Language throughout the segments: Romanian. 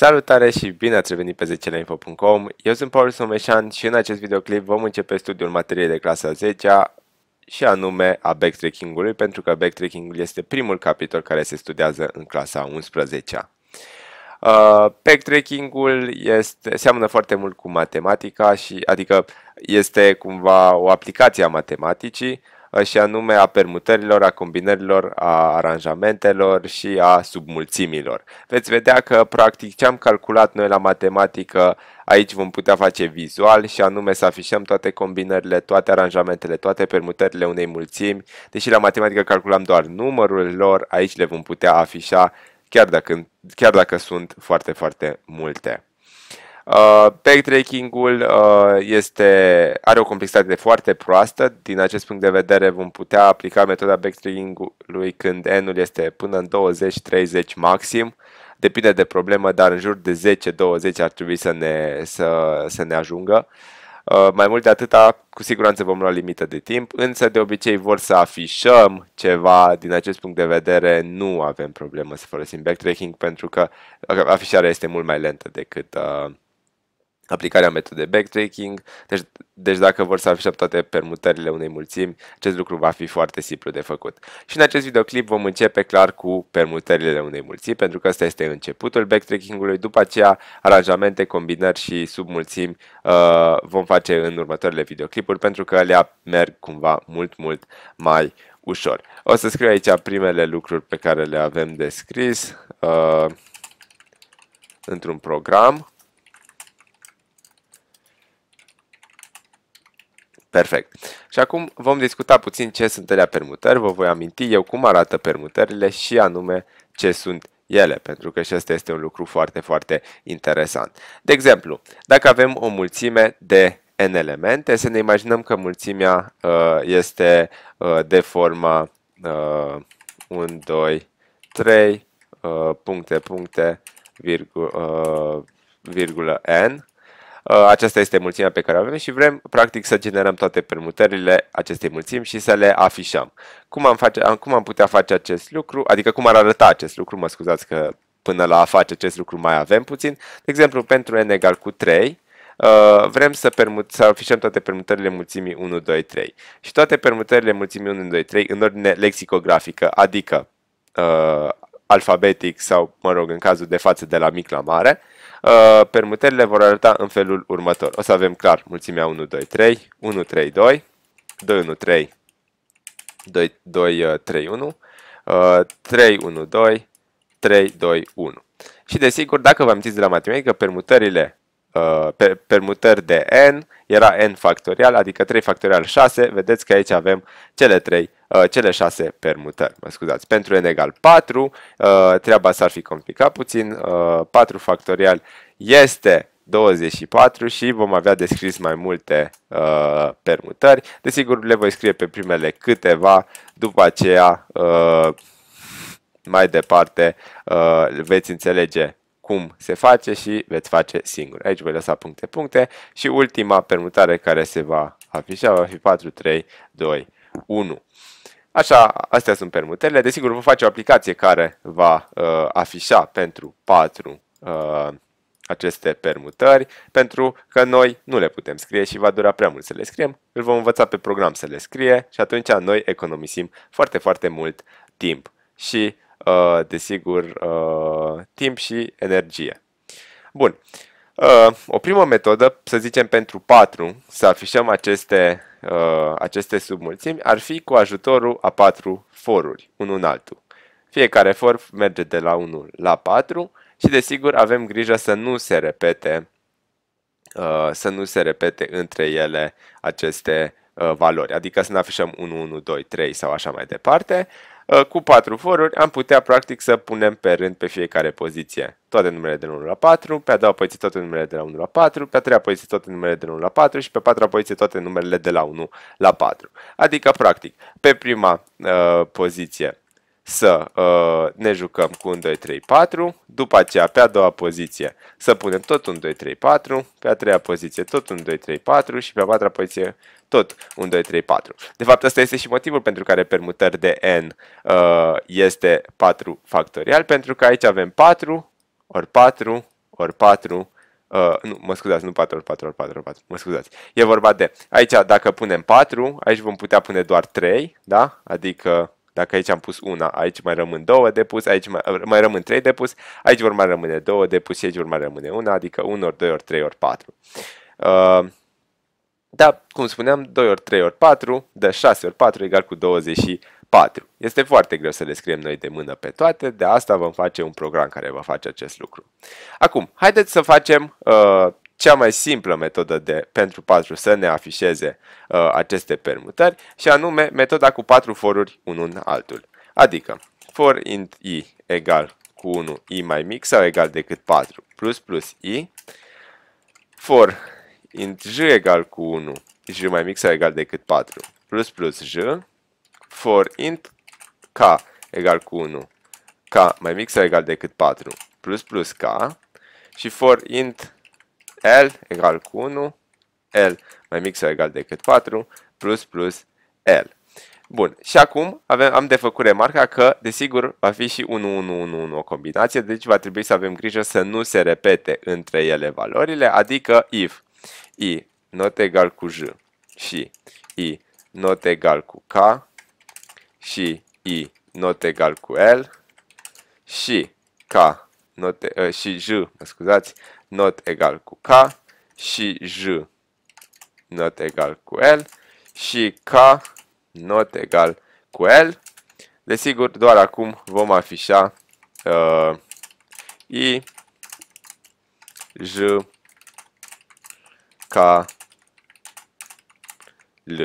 Salutare și bine ați revenit pe 10info.com, eu sunt Paul Someșan și în acest videoclip vom începe studiul materiei de clasa 10-a și anume a backtracking-ului, pentru că backtracking-ul este primul capitol care se studiază în clasa 11-a. Uh, backtracking-ul seamănă foarte mult cu matematica, și, adică este cumva o aplicație a matematicii, și anume a permutărilor, a combinărilor, a aranjamentelor și a submulțimilor. Veți vedea că practic ce am calculat noi la matematică aici vom putea face vizual și anume să afișăm toate combinările, toate aranjamentele, toate permutările unei mulțimi, deși la matematică calculam doar numărul lor, aici le vom putea afișa chiar dacă, chiar dacă sunt foarte, foarte multe. Uh, backtracking-ul uh, este, are o complexitate foarte proastă. Din acest punct de vedere vom putea aplica metoda backtracking-ului când n-ul este până în 20-30 maxim. Depinde de problemă, dar în jur de 10-20 ar trebui să ne, să, să ne ajungă. Uh, mai mult de atâta, cu siguranță vom lua limită de timp, însă de obicei vor să afișăm ceva, din acest punct de vedere nu avem problemă să folosim backtracking pentru că afișarea este mult mai lentă decât uh, aplicarea metodei backtracking, deci, deci dacă vor să afișăm toate permutările unei mulțimi, acest lucru va fi foarte simplu de făcut. Și în acest videoclip vom începe clar cu permutările unei mulțimi, pentru că ăsta este începutul backtracking-ului, după aceea aranjamente, combinări și submulțimi uh, vom face în următoarele videoclipuri, pentru că alea merg cumva mult, mult mai ușor. O să scriu aici primele lucruri pe care le avem descris uh, într-un program Perfect. Și acum vom discuta puțin ce sunt ele permutări, vă voi aminti eu cum arată permutările și anume ce sunt ele, pentru că și asta este un lucru foarte, foarte interesant. De exemplu, dacă avem o mulțime de n elemente, să ne imaginăm că mulțimea uh, este uh, de forma uh, 1, 2, 3, uh, puncte, puncte, virgul, uh, virgulă n Uh, aceasta este mulțimea pe care o avem și vrem, practic, să generăm toate permutările acestei mulțimi și să le afișăm. Cum am, face, cum am putea face acest lucru? Adică cum ar arăta acest lucru? Mă scuzați că până la a face acest lucru mai avem puțin. De exemplu, pentru n egal cu 3, uh, vrem să, permut, să afișăm toate permutările mulțimii 1, 2, 3. Și toate permutările mulțimii 1, 2, 3 în ordine lexicografică, adică uh, alfabetic sau, mă rog, în cazul de față de la mic la mare, uh, Uh, permutările vor arăta în felul următor. O să avem clar mulțimea 1, 2, 3, 1, 3, 2, 2, 1, 3, 2, 2 3, 1, 3, 1, 2, 3, 2, 1. Și desigur, dacă vă amintiți de la matematică, permutările uh, permutări de n era n factorial, adică 3 factorial 6, vedeți că aici avem cele 3 Uh, cele șase permutări, mă scuzați. Pentru n egal 4, uh, treaba s-ar fi complicat puțin, 4 uh, factorial este 24 și vom avea descris mai multe permutări. Desigur, le voi scrie pe primele câteva, după aceea mai departe veți înțelege cum se face și veți face singur. Aici voi lăsa puncte-puncte și ultima permutare care se va afișa va fi 4, 3, 2, 1. Așa, astea sunt permutările. Desigur, vă face o aplicație care va uh, afișa pentru patru uh, aceste permutări, pentru că noi nu le putem scrie și va dura prea mult să le scriem. Îl vom învăța pe program să le scrie și atunci noi economisim foarte, foarte mult timp și, uh, desigur, uh, timp și energie. Bun. Uh, o primă metodă, să zicem pentru patru, să afișăm aceste Uh, aceste submulțimi ar fi cu ajutorul a patru foruri, unul în altul. Fiecare for merge de la 1 la 4 și desigur avem grijă să nu se repete uh, să nu se repete între ele aceste uh, valori, adică să nu afișăm 1, 1, 2, 3 sau așa mai departe, Uh, cu 4 foruri am putea practic să punem pe rând pe fiecare poziție toate numerele de la 1 la 4, pe a doua poziție toate numerele de la 1 la 4, pe a treia poziție toate numerele de la 1 la 4 și pe a patra poziție toate numerele de la 1 la 4. Adică practic pe prima uh, poziție să uh, ne jucăm cu un 2, 3, 4, după aceea pe a doua poziție să punem tot un 2, 3, 4, pe a treia poziție tot un 2, 3, 4 și pe a patra poziție tot un 2, 3, 4. De fapt, asta este și motivul pentru care permutări de n uh, este 4 factorial, pentru că aici avem 4 ori 4 ori 4 Uh, nu, mă scuzați, nu 4 ori 4 ori 4 ori 4, mă scuzați. E vorba de, aici dacă punem 4, aici vom putea pune doar 3, da? Adică dacă aici am pus una, aici mai rămân două de pus, aici mai, mai rămân trei de pus, aici vor mai rămâne două de pus și aici vor mai rămâne una, adică 1 ori 2 ori 3 ori 4. Uh, da, cum spuneam, 2 ori 3 ori 4, de 6 ori 4 egal cu 24. Este foarte greu să le scriem noi de mână pe toate, de asta vom face un program care va face acest lucru. Acum, haideți să facem uh, cea mai simplă metodă de pentru 4 să ne afișeze uh, aceste permutări și anume metoda cu 4 foruri unul în altul. Adică for int i egal cu 1 i mai mic sau egal decât 4 plus plus i for int j egal cu 1 j mai mic sau egal decât 4 plus plus j for int k egal cu 1 k mai mic sau egal decât 4 plus plus k și for int L egal cu 1, L mai mic sau egal decât 4, plus plus L. Bun, și acum avem, am de făcut remarca că, desigur, va fi și 1, 1, 1, 1 o combinație, deci va trebui să avem grijă să nu se repete între ele valorile, adică if i not egal cu j și i not egal cu k și i not egal cu l și k not, uh, și j, mă scuzați, not egal cu K și J not egal cu L și K not egal cu L. Desigur, doar acum vom afișa uh, I, J, K, L.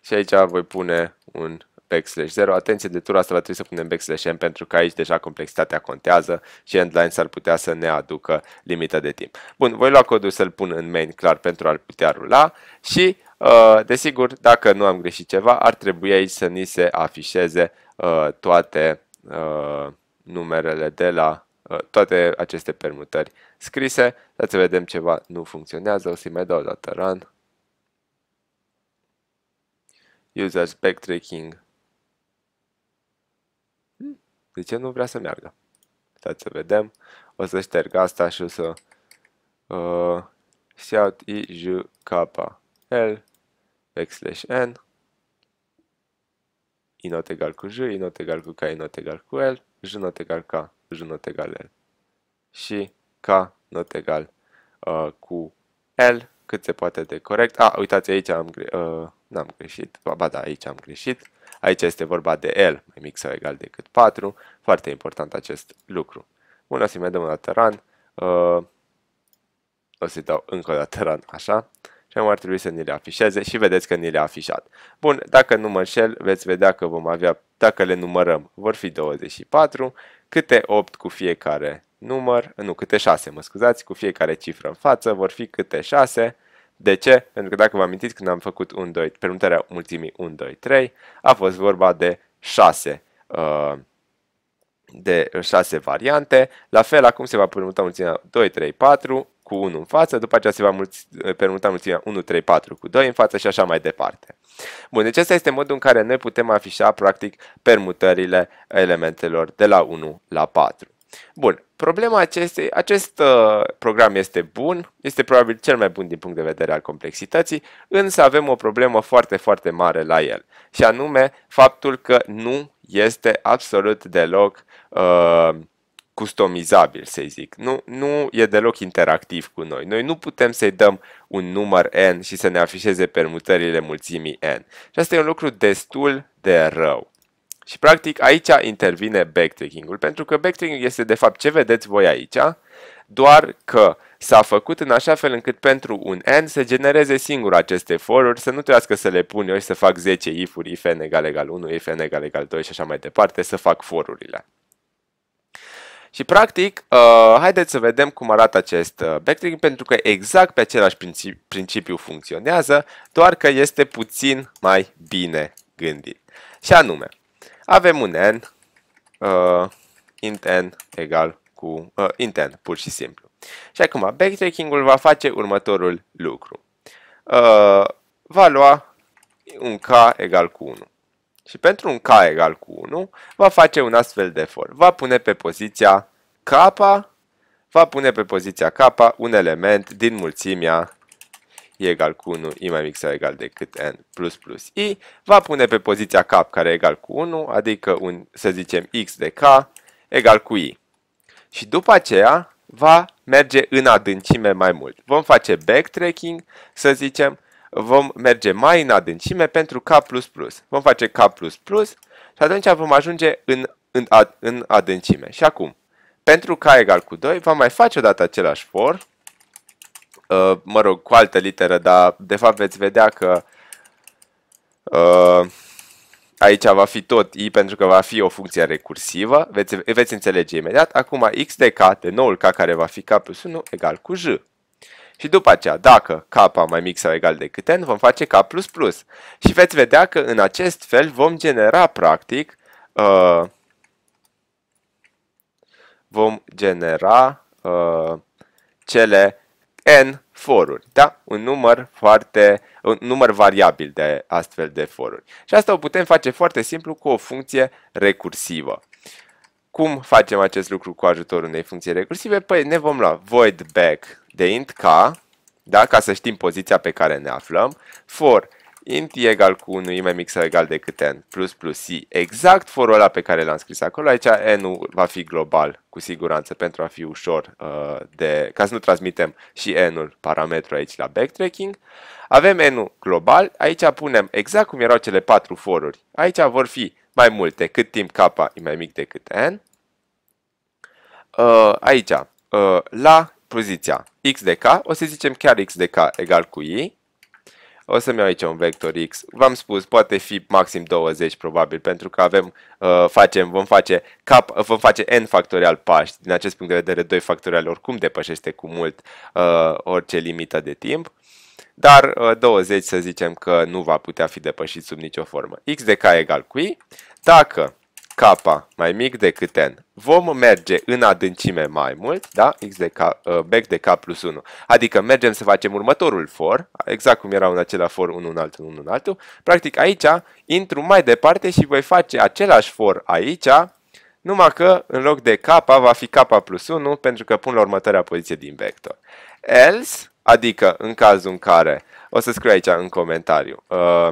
Și aici voi pune un backslash 0. Atenție, de tura asta va trebui să punem backslash n pentru că aici deja complexitatea contează și endline s-ar putea să ne aducă limita de timp. Bun, voi lua codul să-l pun în main clar pentru a-l putea rula și uh, desigur, dacă nu am greșit ceva, ar trebui aici să ni se afișeze uh, toate uh, numerele de la toate aceste permutări scrise. Da, să vedem ceva nu funcționează, o să-i mai dau o dată run. User backtracking de ce nu vrea să meargă? Stați să vedem. O să șterg asta și o să... Uh, shout i j k l backslash n i not egal cu j, i not egal cu k, i not egal cu l, j not egal k, j not egal l și k not egal uh, cu l cât se poate de corect. A, ah, uitați aici am uh, N-am greșit. Ba da, aici am greșit. Aici este vorba de L, mai mic sau egal decât 4. Foarte important acest lucru. Bun, o să-i mai dăm o dată run. Uh, o să-i dau încă o dată run, așa. Și am ar trebui să ni le afișeze și vedeți că ni le-a afișat. Bun, dacă nu mă înșel, veți vedea că vom avea, dacă le numărăm, vor fi 24, câte 8 cu fiecare număr, nu, câte 6, mă scuzați, cu fiecare cifră în față, vor fi câte 6, de ce? Pentru că dacă vă amintiți când am făcut 1, 2, permutarea mulțimii 1, 2, 3, a fost vorba de 6 uh, de 6 variante. La fel, acum se va permuta mulțimea 2, 3, 4 cu 1 în față, după aceea se va mulți, permuta mulțimea 1, 3, 4 cu 2 în față și așa mai departe. Bun, deci acesta este modul în care noi putem afișa practic permutările elementelor de la 1 la 4. Bun, Problema acestei, acest uh, program este bun, este probabil cel mai bun din punct de vedere al complexității, însă avem o problemă foarte, foarte mare la el, și anume faptul că nu este absolut deloc uh, customizabil, să zic. Nu, nu e deloc interactiv cu noi. Noi nu putem să-i dăm un număr n și să ne afișeze permutările mulțimii n. Și asta e un lucru destul de rău. Și practic aici intervine backtracking-ul, pentru că backtracking este de fapt ce vedeți voi aici, doar că s-a făcut în așa fel încât pentru un n să genereze singur aceste foruri, să nu trebuiască să le pun eu și să fac 10 if-uri, if n egal egal 1, if n egal egal 2 și așa mai departe, să fac forurile. Și practic, uh, haideți să vedem cum arată acest uh, backtracking, pentru că exact pe același principi, principiu funcționează, doar că este puțin mai bine gândit. Și anume, avem un n uh, int n egal cu uh, int n, pur și simplu. Și acum, backtracking-ul va face următorul lucru. Uh, va lua un k egal cu 1. Și pentru un k egal cu 1, va face un astfel de for. Va pune pe poziția k, va pune pe poziția k un element din mulțimea e egal cu 1, i mai mic sau egal decât n plus plus i, va pune pe poziția k care e egal cu 1, adică un, să zicem x de k egal cu i. Și după aceea va merge în adâncime mai mult. Vom face backtracking, să zicem, vom merge mai în adâncime pentru k++. plus plus. Vom face k++ plus plus și atunci vom ajunge în, în, ad, în adâncime. Și acum, pentru k egal cu 2, vom mai face odată același for Uh, mă rog, cu altă literă, dar de fapt veți vedea că uh, aici va fi tot i pentru că va fi o funcție recursivă, veți, veți înțelege imediat. Acum x de k, de noul k care va fi k plus 1 egal cu j. Și după aceea, dacă k mai mic sau egal decât n, vom face k++. Și veți vedea că în acest fel vom genera practic uh, vom genera uh, cele N foruri, da? Un număr foarte, un număr variabil de astfel de foruri. Și asta o putem face foarte simplu cu o funcție recursivă. Cum facem acest lucru cu ajutorul unei funcții recursive? Păi ne vom lua void back de int k, da? ca să știm poziția pe care ne aflăm, for int e egal cu 1, i mai mic sau egal decât n, plus plus i, exact forul ăla pe care l-am scris acolo. Aici n-ul va fi global, cu siguranță, pentru a fi ușor uh, de... ca să nu transmitem și n-ul parametru aici la backtracking. Avem n-ul global, aici punem exact cum erau cele patru foruri. Aici vor fi mai multe, cât timp k e mai mic decât n. Uh, aici, uh, la poziția x de k, o să zicem chiar x de k egal cu i, o să-mi iau aici un vector X. V-am spus, poate fi maxim 20 probabil, pentru că avem, uh, facem, vom face cap, vom face n factorial pași. Din acest punct de vedere, 2 factorial oricum depășește cu mult uh, orice limită de timp. Dar uh, 20 să zicem că nu va putea fi depășit sub nicio formă. X de K egal cu I. Dacă K mai mic decât N. Vom merge în adâncime mai mult, da? X de K, uh, back de K plus 1. Adică mergem să facem următorul for, exact cum era în acela for unul în altul, unul în altul. Practic aici intru mai departe și voi face același for aici, numai că în loc de K va fi K plus 1 pentru că pun la următoarea poziție din vector. Else, adică în cazul în care, o să scriu aici în comentariu, uh,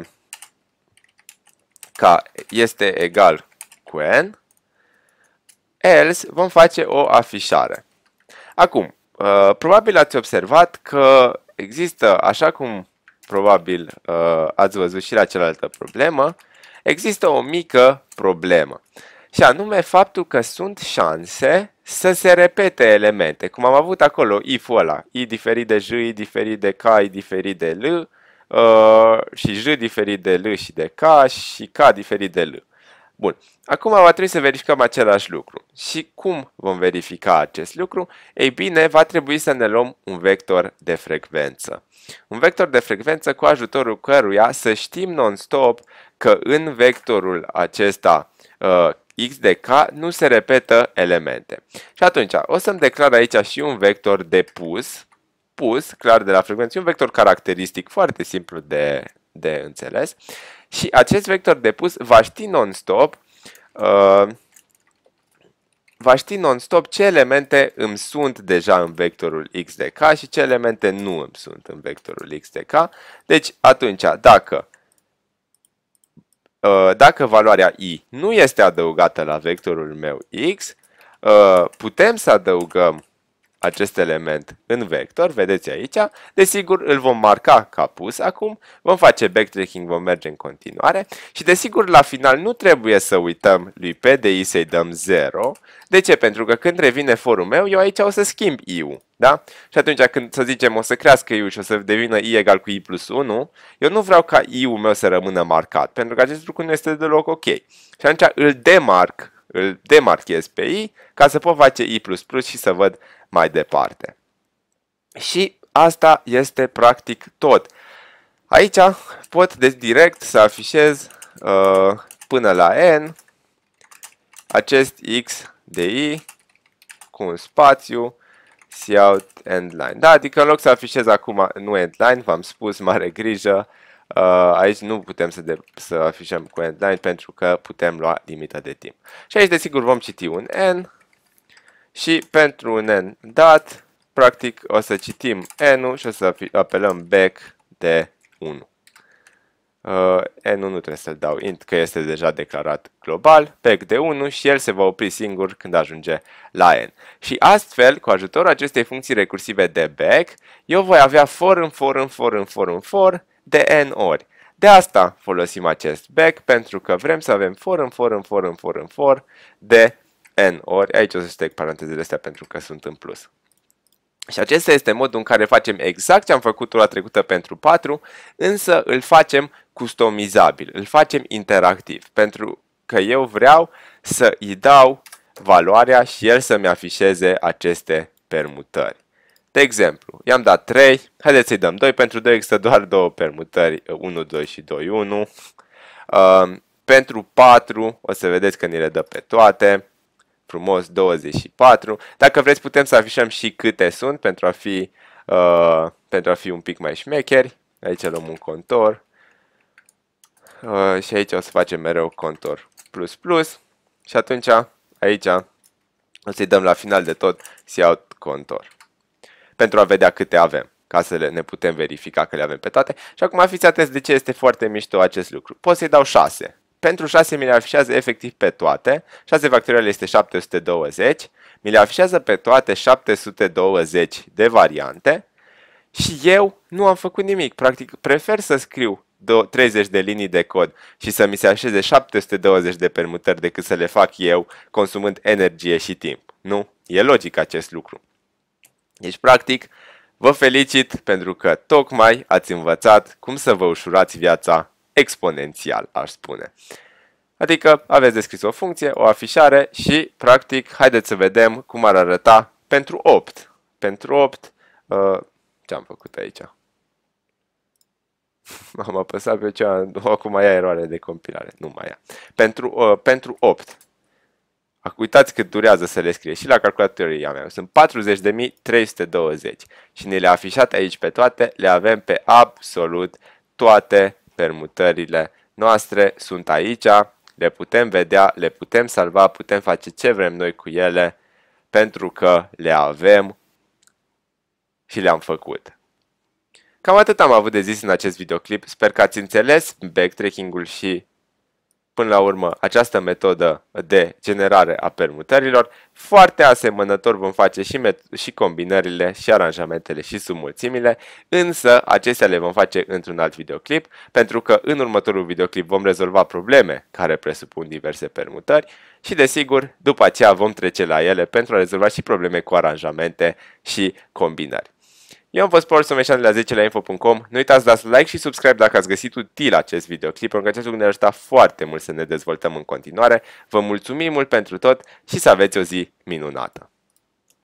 K este egal cu N, else vom face o afișare. Acum, uh, probabil ați observat că există, așa cum probabil uh, ați văzut și la cealaltă problemă, există o mică problemă. Și anume faptul că sunt șanse să se repete elemente, cum am avut acolo if-ul ăla, i diferit de j, i diferit de k, i diferit de l, uh, și j diferit de l și de k și k diferit de l. Bun, acum va trebui să verificăm același lucru. Și cum vom verifica acest lucru? Ei bine, va trebui să ne luăm un vector de frecvență. Un vector de frecvență cu ajutorul căruia să știm non-stop că în vectorul acesta uh, x de k nu se repetă elemente. Și atunci, o să-mi declar aici și un vector de pus, pus, clar de la frecvență, un vector caracteristic foarte simplu de de înțeles. Și acest vector depus va ști non-stop uh, va ști non-stop ce elemente îmi sunt deja în vectorul x de k și ce elemente nu îmi sunt în vectorul x de k. Deci atunci, dacă uh, dacă valoarea i nu este adăugată la vectorul meu x, uh, putem să adăugăm acest element în vector, vedeți aici, desigur îl vom marca ca pus acum, vom face backtracking, vom merge în continuare și desigur la final nu trebuie să uităm lui PDI să-i dăm 0, de ce? Pentru că când revine forul meu, eu aici o să schimb i-ul, da? Și atunci când să zicem o să crească i-ul și o să devină i egal cu i plus 1, eu nu vreau ca i-ul meu să rămână marcat, pentru că acest lucru nu este deloc ok. Și atunci îl demarc îl demarchez pe i ca să pot face i++ plus plus și să văd mai departe. Și asta este practic tot. Aici pot de direct să afișez uh, până la n acest x de i cu un spațiu cout endline. Da, adică în loc să afișez acum nu endline, v-am spus, mare grijă, uh, aici nu putem să, de, să afișăm cu endline pentru că putem lua limita de timp. Și aici desigur vom citi un n și pentru un n dat, practic o să citim n-ul și o să apelăm back de 1. Uh, n nu trebuie să-l dau int, că este deja declarat global, back de 1 și el se va opri singur când ajunge la n. Și astfel, cu ajutorul acestei funcții recursive de back, eu voi avea for în for în for în for în for de n ori. De asta folosim acest back, pentru că vrem să avem for în for în for în for în for de N ori, aici o să șterg parantezele astea pentru că sunt în plus. Și acesta este modul în care facem exact ce am făcut la trecută pentru 4, însă îl facem customizabil, îl facem interactiv, pentru că eu vreau să îi dau valoarea și el să-mi afișeze aceste permutări. De exemplu, i-am dat 3, haideți să-i dăm 2, pentru 2 există doar două permutări, 1, 2 și 2, 1. Uh, pentru 4 o să vedeți că ni le dă pe toate frumos 24. Dacă vreți putem să afișăm și câte sunt pentru a fi, uh, pentru a fi un pic mai șmecheri. Aici luăm un contor. Uh, și aici o să facem mereu contor plus plus. Și atunci aici o să-i dăm la final de tot out contor. Pentru a vedea câte avem ca să le, ne putem verifica că le avem pe toate. Și acum fiți atenți de ce este foarte mișto acest lucru. Pot să-i dau 6 pentru 6 mi le afișează efectiv pe toate. 6 factorial este 720. Mi le afișează pe toate 720 de variante. Și eu nu am făcut nimic. Practic, prefer să scriu 30 de linii de cod și să mi se așeze 720 de permutări decât să le fac eu consumând energie și timp. Nu? E logic acest lucru. Deci, practic, vă felicit pentru că tocmai ați învățat cum să vă ușurați viața exponențial, aș spune. Adică aveți descris o funcție, o afișare și, practic, haideți să vedem cum ar arăta pentru 8. Pentru 8, uh, ce am făcut aici? am apăsat pe cea, acum ia eroare de compilare, nu mai ia. Pentru, uh, pentru 8. Uitați cât durează să le scrie și la calculatorii mea. Sunt 40.320 și ne le-a afișat aici pe toate, le avem pe absolut toate permutările noastre sunt aici, le putem vedea, le putem salva, putem face ce vrem noi cu ele, pentru că le avem și le-am făcut. Cam atât am avut de zis în acest videoclip, sper că ați înțeles backtracking-ul și până la urmă, această metodă de generare a permutărilor, foarte asemănător vom face și, și combinările, și aranjamentele, și submulțimile, însă acestea le vom face într-un alt videoclip, pentru că în următorul videoclip vom rezolva probleme care presupun diverse permutări și, desigur, după aceea vom trece la ele pentru a rezolva și probleme cu aranjamente și combinări. Eu am fost Paul Someșan de la 10 la info.com. Nu uitați să dați like și subscribe dacă ați găsit util acest videoclip, pentru că acest lucru ne ajuta foarte mult să ne dezvoltăm în continuare. Vă mulțumim mult pentru tot și să aveți o zi minunată!